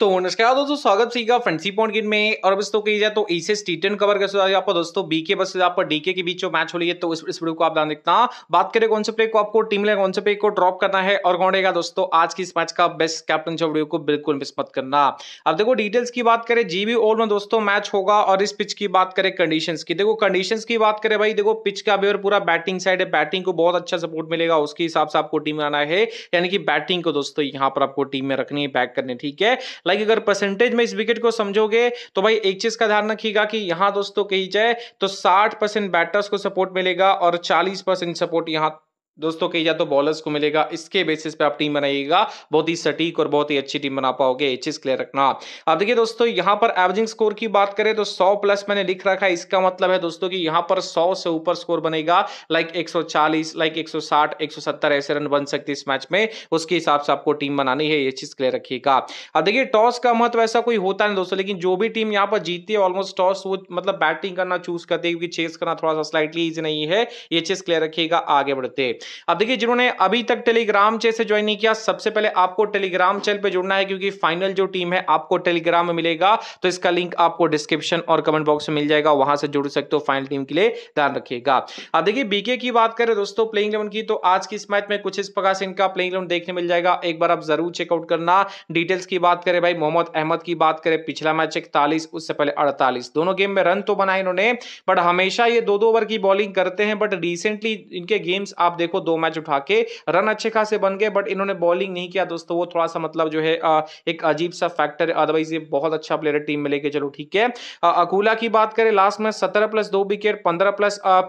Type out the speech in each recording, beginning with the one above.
तो नमस्कार दोस्तों स्वागत सीखा फ्रेंडसी पॉइंट गिन में और अब इस तो कही जाए तो ईसेस टीटन कवर कैसे आप दोस्तों बीके बस आपको डीके के बीच जो मैच हो रही है तो इस इस वीडियो को आप ध्यान देखना बात करें कौन से प्ले को आपको टीम ले कौन से प्ले को ड्रॉप करना है और कौन रहेगा दोस्तों आज की इस मैच का बेस्ट कैप्टन जो वीडियो को बिल्कुल मिस मत करना अब देखो डिटेल्स की बात करें जीबी ओवर में दोस्तों मैच होगा और इस पिच की बात करें कंडीशन की देखो कंडीशन की बात करें भाई देखो पिच का अभी पूरा बैटिंग साइड है बैटिंग को बहुत अच्छा सपोर्ट मिलेगा उसके हिसाब से आपको टीम में आना है यानी कि बैटिंग को दोस्तों यहाँ पर आपको टीम में रखनी है बैक करनी ठीक है लाइक अगर परसेंटेज में इस विकेट को समझोगे तो भाई एक चीज का ध्यान रखिएगा कि यहां दोस्तों कही जाए तो साठ परसेंट बैटर्स को सपोर्ट मिलेगा और चालीस परसेंट सपोर्ट यहां दोस्तों कही जाए तो बॉलर्स को मिलेगा इसके बेसिस पे आप टीम बनाइएगा बहुत ही सटीक और बहुत ही अच्छी टीम बना पाओगे ये चीज क्लियर रखना अब देखिए दोस्तों यहाँ पर एवरेजिंग स्कोर की बात करें तो 100 प्लस मैंने लिख रखा है इसका मतलब है दोस्तों कि यहाँ पर 100 से ऊपर स्कोर बनेगा लाइक 140 लाइक 160 170 ऐसे रन बन सकते इस मैच में उसके हिसाब से आपको टीम बनानी है ये चीज क्लियर रखिएगा अब देखिए टॉस का महत्व ऐसा कोई होता नहीं दोस्तों लेकिन जो भी टीम यहाँ पर जीती है ऑलमोस्ट टॉस वो मतलब बैटिंग करना चूज करती है क्योंकि चेस करना थोड़ा सा स्लाइटली ईजी नहीं है ये चीज क्लियर रखिएगा आगे बढ़ते अब देखिए जिन्होंने अभी तक टेलीग्राम चैनल से ज्वाइन नहीं किया सबसे पहले आपको टेलीग्राम चैनल पर जुड़ना है क्योंकि फाइनल जो टीम है आपको टेलीग्राम में मिलेगा तो इसका लिंक आपको डिस्क्रिप्शन और कमेंट बॉक्स में मिल जाएगा वहां से जुड़ सकते हो फाइनल टीम के लिए ध्यान रखिएगा अब देखिए बीके की बात करें दोस्तों प्लेइंग इलेवन की तो आज की इस मैच में कुछ इस प्रकार से इनका प्लेइंग इलेवन देखने मिल जाएगा एक बार आप जरूर चेकआउट करना डिटेल्स की बात करें भाई मोहम्मद अहमद की बात करें पिछला मैच इकतालीस उससे पहले अड़तालीस दोनों गेम में रन तो बनाए इन्होंने बट हमेशा ये दो दो ओवर की बॉलिंग करते हैं बट रिसेंटली इनके गेम्स आप देखो को दो मैच उठा के रन अच्छे खासे बन गए बट इन्होंने बॉलिंग नहीं किया दोस्तों वो थोड़ा सा मतलब जो है आ, एक अजीब सा फैक्टर अदरवाइज ये बहुत अच्छा प्लेयर टीम में लेके चलो ठीक है अकूला की बात करें लास्ट में सत्रह प्लस दो विकेट पंद्रह प्लस आ,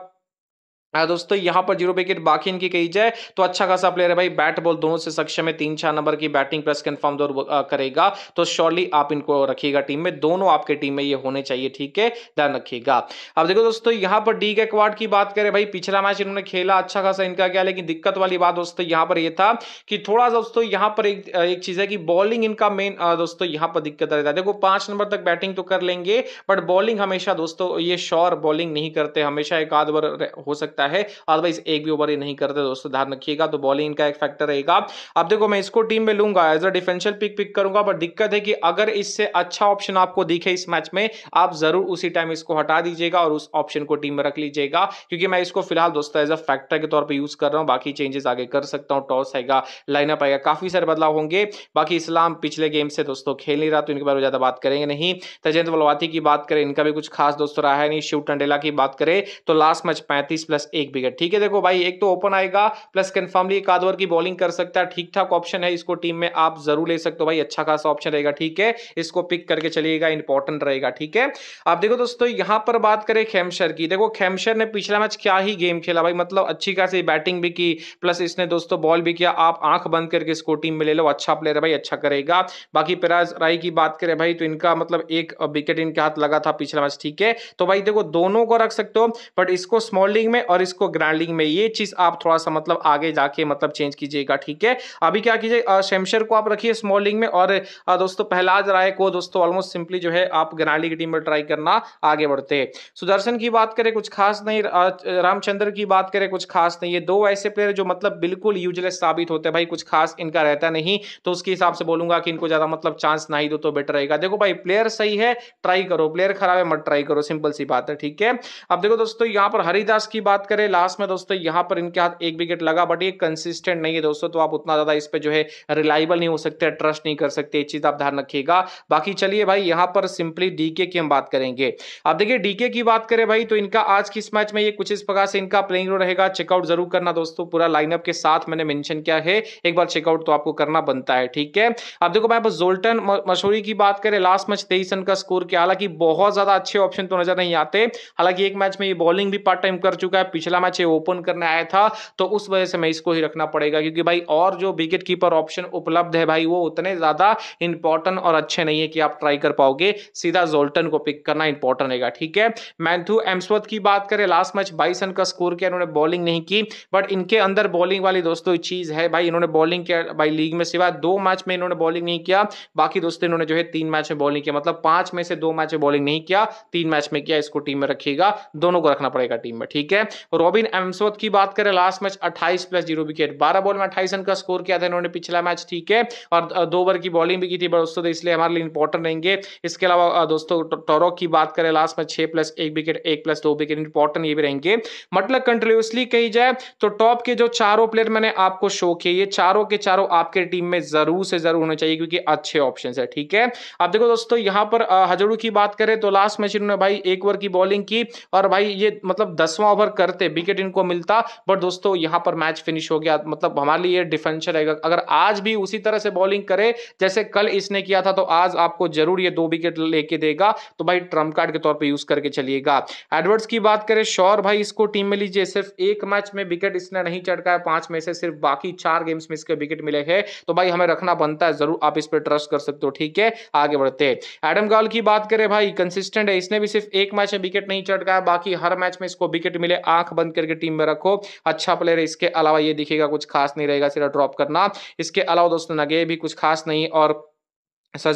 हाँ दोस्तों यहां पर जीरो विकेट बाकी इनकी कही जाए तो अच्छा खासा प्लेयर है भाई बैट बॉल दोनों से सक्षम है तीन चार नंबर की बैटिंग प्रेस कंफर्म जरूर करेगा तो श्योरली आप इनको रखिएगा टीम में दोनों आपके टीम में ये होने चाहिए ठीक है ध्यान रखिएगा अब देखो दोस्तों यहां पर डी गैकवाड की बात करें भाई पिछला मैच इन्होंने खेला अच्छा खासा इनका क्या लेकिन दिक्कत वाली बात दोस्तों यहां पर यह था कि थोड़ा सा दोस्तों यहां पर एक एक चीज है कि बॉलिंग इनका मेन दोस्तों यहां पर दिक्कत रहता है देखो पांच नंबर तक बैटिंग तो कर लेंगे बट बॉलिंग हमेशा दोस्तों ये श्योर बॉलिंग नहीं करते हमेशा एक आध बार हो सकता सकता है अदरवाइज एक भी ओवर ही नहीं करते दोस्तों ध्यान रखिएगा तो बॉलिंग इनका एक फैक्टर रहेगा अब देखो मैं इसको टीम में लूंगा as a differential pick pick करूंगा बट दिक्कत है कि अगर इससे अच्छा ऑप्शन आपको दिखे इस मैच में आप जरूर उसी टाइम इसको हटा दीजिएगा और उस ऑप्शन को टीम में रख लीजिएगा क्योंकि मैं इसको फिलहाल दोस्तों एज अ फैक्टर के तौर पर यूज कर रहा हूँ बाकी चेंजेस आगे कर सकता हूँ टॉस आएगा लाइनअप आएगा काफी सारे बदलाव होंगे बाकी इस्लाम पिछले गेम से दोस्तों खेल नहीं रहा तो इनके बारे में ज्यादा बात करेंगे नहीं तजेंद्र बलवाती की बात करें इनका भी कुछ खास दोस्तों रहा है नहीं शिव टंडेला की बात करें तो लास्ट मैच पैंतीस प्लस एक विकेट ठीक है देखो भाई एक तो ओपन आएगा प्लस कन्फर्मली एक आधवर की बॉलिंग कर सकता है ठीक ठाक ऑप्शन है इसको टीम में आप जरूर ले सकते हो भाई अच्छा खासा ऑप्शन रहेगा ठीक है इसको पिक करके चलिएगा इंपॉर्टेंट रहेगा ठीक है आप देखो दोस्तों यहां पर बात करें खेमशर की देखो खेमशर ने पिछला मैच क्या ही गेम खेला भाई मतलब अच्छी खासी बैटिंग भी की प्लस इसने दोस्तों बॉल भी किया आप आंख बंद करके इसको टीम में ले लो अच्छा प्लेयर है भाई अच्छा करेगा बाकी पिराज राय की बात करें भाई तो इनका मतलब एक विकेट इनके हाथ लगा था पिछला मैच ठीक है तो भाई देखो दोनों को रख सकते हो बट इसको स्मॉल लीग में और और इसको ग्राइंडिंग में ये चीज़ आप थोड़ा सा मतलब आगे जाके मतलब चेंज कीजिएगा ठीक है अभी क्या कीजिए शमशेर को आप रखिए स्मॉल लीग में और दोस्तों पहलाज राय को दोस्तों ऑलमोस्ट सिंपली जो है आप ग्राइंडिंग की टीम में ट्राई करना आगे बढ़ते सुदर्शन की बात करें कुछ खास नहीं रामचंद्र की बात करें कुछ खास नहीं ये दो ऐसे प्लेयर जो मतलब बिल्कुल यूजलेस साबित होते हैं भाई कुछ खास इनका रहता नहीं तो उसके हिसाब से बोलूंगा कि इनको ज़्यादा मतलब चांस ना दो तो बेटर रहेगा देखो भाई प्लेयर सही है ट्राई करो प्लेयर खराब है मत ट्राई करो सिंपल सी बात है ठीक है अब देखो दोस्तों यहां पर हरिदास की बात करें लास्ट में दोस्तों यहां पर इनके हाथ एक विकेट लगा बट ये कंसिस्टेंट नहीं है दोस्तों तो आप उतना ज़्यादा इस पर जो है रिलायबल नहीं हो सकते ट्रस्ट नहीं कर सकते चीज़ आप ध्यान रखिएगा बाकी चलिए भाई यहां पर सिंपली डीके की हम बात करेंगे अब देखिए डीके की बात करें भाई तो इनका आज किस मैच में ये कुछ इस प्रकार से इनका प्लेइंग रोल रहेगा चेकआउट जरूर करना दोस्तों पूरा लाइनअप के साथ मैंने मेंशन किया है एक बार चेकआउट तो आपको करना बनता है ठीक है अब देखो मैं जोल्टन मशहूरी की बात करें लास्ट मैच तेईस रन का स्कोर किया हालांकि बहुत ज्यादा अच्छे ऑप्शन तो नजर नहीं आते हालांकि एक मैच में ये बॉलिंग भी पार्ट टाइम कर चुका है पिछला मैच ये ओपन करने आया था तो उस वजह से मैं इसको ही रखना पड़ेगा क्योंकि भाई और जो विकेट कीपर ऑप्शन उपलब्ध है भाई वो उतने ज़्यादा इंपॉर्टेंट और अच्छे नहीं है कि आप ट्राई कर पाओगे सीधा जोल्टन को पिक करना इंपॉर्टेंट रहेगा ठीक है मैंथ्यू एम्सवर्थ की बात करें लास्ट मैच बाईस रन का स्कोर किया इन्होंने बॉलिंग नहीं की बट इनके अंदर बॉलिंग वाली दोस्तों चीज़ है भाई इन्होंने बॉलिंग किया भाई लीग में सिवा दो मैच में इन्होंने बॉलिंग नहीं किया बाकी दोस्तों इन्होंने जो है तीन मैच में बॉलिंग किया मतलब पांच में से दो मैच में बॉलिंग नहीं किया तीन मैच में किया इसको टीम में रखिएगा दोनों को रखना पड़ेगा टीम में ठीक है रॉबिन एमसोथ की बात करें लास्ट मैच अट्ठाईस प्लस जीरो विकेट बारह बॉल में अट्ठाईस रन का स्कोर किया था इन्होंने पिछला मैच ठीक है और दो ओवर की बॉलिंग भी की थी दोस्तों इसलिए हमारे लिए इंपॉर्टेंट रहेंगे इसके अलावा दोस्तों टॉरॉक की बात करें लास्ट मैच छह प्लस एक विकेट एक प्लस दो विकेट इंपॉर्टेंट ये भी रहेंगे मतलब कंटिन्यूसली कही जाए तो टॉप के जो चारों प्लेयर मैंने आपको शो किए ये चारों के चारों आपके टीम में जरूर से जरूर होने चाहिए क्योंकि अच्छे ऑप्शन है ठीक है अब देखो दोस्तों यहाँ पर हजड़ू की बात करें तो लास्ट मैच इन्होंने भाई एक ओवर की बॉलिंग की और भाई ये मतलब दसवां ओवर कर करते विकेट इनको मिलता बट दोस्तों यहां पर मैच फिनिश हो गया मतलब हमारे लिए डिफेंशियल रहेगा अगर आज भी उसी तरह से बॉलिंग करे जैसे कल इसने किया था तो आज आपको जरूर ये दो विकेट लेके देगा तो भाई ट्रम्प कार्ड के तौर पर यूज करके चलिएगा एडवर्ड्स की बात करें शौर भाई इसको टीम में लीजिए सिर्फ एक मैच में विकेट इसने नहीं चटका है पांच में से सिर्फ बाकी चार गेम्स में इसके विकेट मिले हैं तो भाई हमें रखना बनता है जरूर आप इस पर ट्रस्ट कर सकते हो ठीक है आगे बढ़ते एडम गॉल की बात करें भाई कंसिस्टेंट है इसने भी सिर्फ एक मैच में विकेट नहीं चटका है बाकी हर मैच में इसको विकेट मिले आंख आंख बंद करके टीम में रखो अच्छा प्लेयर इसके अलावा ये दिखेगा कुछ खास नहीं रहेगा सिर्फ ड्रॉप करना इसके अलावा दोस्तों नगे भी कुछ खास नहीं और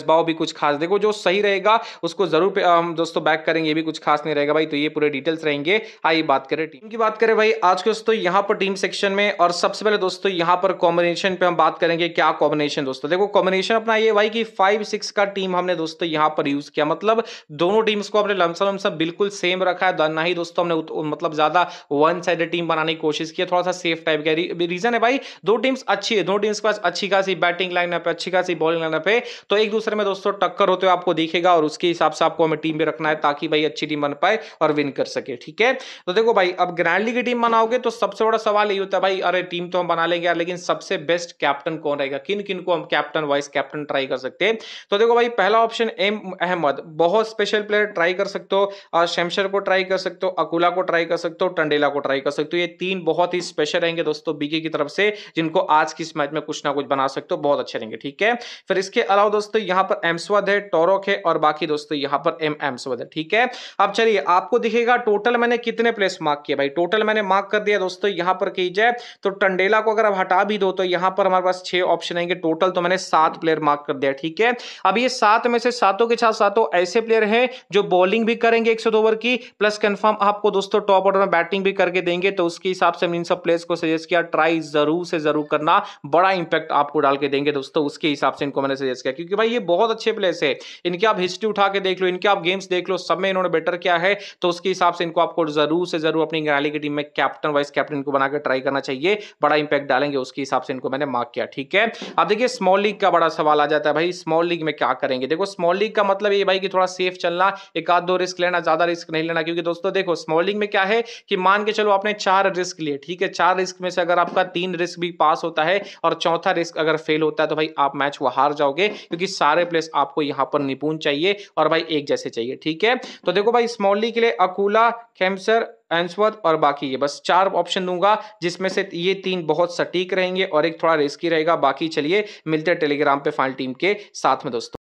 भाव भी कुछ खास देखो जो सही रहेगा उसको जरूर हम दोस्तों बैक करेंगे ये भी कुछ खास नहीं रहेगा भाई तो ये पूरे डिटेल्स रहेंगे आइए हाँ, बात करें टीम की बात करें भाई आज के दोस्तों यहाँ पर टीम सेक्शन में और सबसे पहले दोस्तों यहाँ पर कॉम्बिनेशन पे हम बात करेंगे क्या कॉम्बिनेशन दोस्तों देखो कॉम्बिनेशन अपना ये भाई की फाइव सिक्स का टीम हमने दोस्तों यहाँ पर यूज किया मतलब दोनों टीम्स को अपने लमसम लमसम बिल्कुल सेम रखा है ना ही दोस्तों हमने मतलब ज्यादा वन साइड टीम बनाने की कोशिश की थोड़ा सा सेफ टाइप का रीजन है भाई दो टीम्स अच्छी है दोनों टीम्स के पास अच्छी खासी बैटिंग लाइनअप है अच्छी खासी बॉलिंग लाइनअप है तो एक दूसरे में दोस्तों टक्कर होते हुए आपको दिखेगा और उसके हिसाब से आपको हमें टीम भी रखना है ताकि भाई अच्छी टीम बन पाए और विन कर सके ठीक है तो देखो भाई अब ग्रैंड लीग की टीम बनाओगे तो सबसे बड़ा सवाल यही होता है भाई अरे टीम तो हम बना लेंगे लेकिन सबसे बेस्ट कैप्टन कौन रहेगा किन किन को हम कैप्टन वाइस कैप्टन ट्राई कर सकते हैं तो देखो भाई पहला ऑप्शन एम अहमद बहुत स्पेशल प्लेयर ट्राई कर सकते हो शमशर को ट्राई कर सकते हो अकुला को ट्राई कर सकते हो टंडेला को ट्राई कर सकते हो ये तीन बहुत ही स्पेशल रहेंगे दोस्तों बीके की तरफ से जिनको आज की इस मैच में कुछ ना कुछ बना सकते हो बहुत अच्छे रहेंगे ठीक है फिर इसके अलावा दोस्तों दोस्तों यहां पर एम्सवद है टोरोक है और बाकी दोस्तों यहां पर एम एम्सवद है ठीक है अब चलिए आपको दिखेगा टोटल मैंने कितने प्लेस मार्क किया भाई टोटल मैंने मार्क कर दिया दोस्तों यहां पर की जाए तो टंडेला को अगर आप हटा भी दो तो यहां पर हमारे पास छह ऑप्शन आएंगे टोटल तो मैंने सात प्लेयर मार्क कर दिया ठीक है अब ये सात में से सातों के साथ सातों ऐसे प्लेयर हैं जो बॉलिंग भी करेंगे एक ओवर की प्लस कन्फर्म आपको दोस्तों टॉप ऑर्डर में बैटिंग भी करके देंगे तो उसके हिसाब से इन सब प्लेयर्स को सजेस्ट किया ट्राई जरूर से जरूर करना बड़ा इंपैक्ट आपको डाल के देंगे दोस्तों उसके हिसाब से इनको मैंने सजेस्ट किया क्योंकि भाई ये बहुत अच्छे प्लेस है इनके आप हिस्ट्री उठा के देख लो इनके आप गेम्स देख लो सब में इन्होंने बेटर किया है तो उसके हिसाब से इनको आपको जरूर से जरूर अपनी गनाली की टीम में कैप्टन वाइस कैप्टन को बनाकर ट्राई करना चाहिए बड़ा इंपैक्ट डालेंगे उसके हिसाब से इनको मैंने मार्क किया ठीक है अब देखिए स्मॉल लीग का बड़ा सवाल आ जाता है भाई स्मॉल लीग में क्या करेंगे देखो स्मॉल लीग का मतलब ये भाई कि थोड़ा सेफ चलना एक आध दो रिस्क लेना ज्यादा रिस्क नहीं लेना क्योंकि दोस्तों देखो स्मॉल लीग में क्या है कि मान के चलो आपने चार रिस्क लिए ठीक है चार रिस्क में से अगर आपका तीन रिस्क भी पास होता है और चौथा रिस्क अगर फेल होता है तो भाई आप मैच को हार जाओगे क्योंकि सारे प्लेस आपको यहां पर निपुण चाहिए और भाई एक जैसे चाहिए ठीक है तो देखो भाई स्मॉली के लिए अकूला खेमसर एंसवर्थ और बाकी ये बस चार ऑप्शन दूंगा जिसमें से ये तीन बहुत सटीक रहेंगे और एक थोड़ा रिस्की रहेगा बाकी चलिए मिलते हैं टेलीग्राम पे फाइनल टीम के साथ में दोस्तों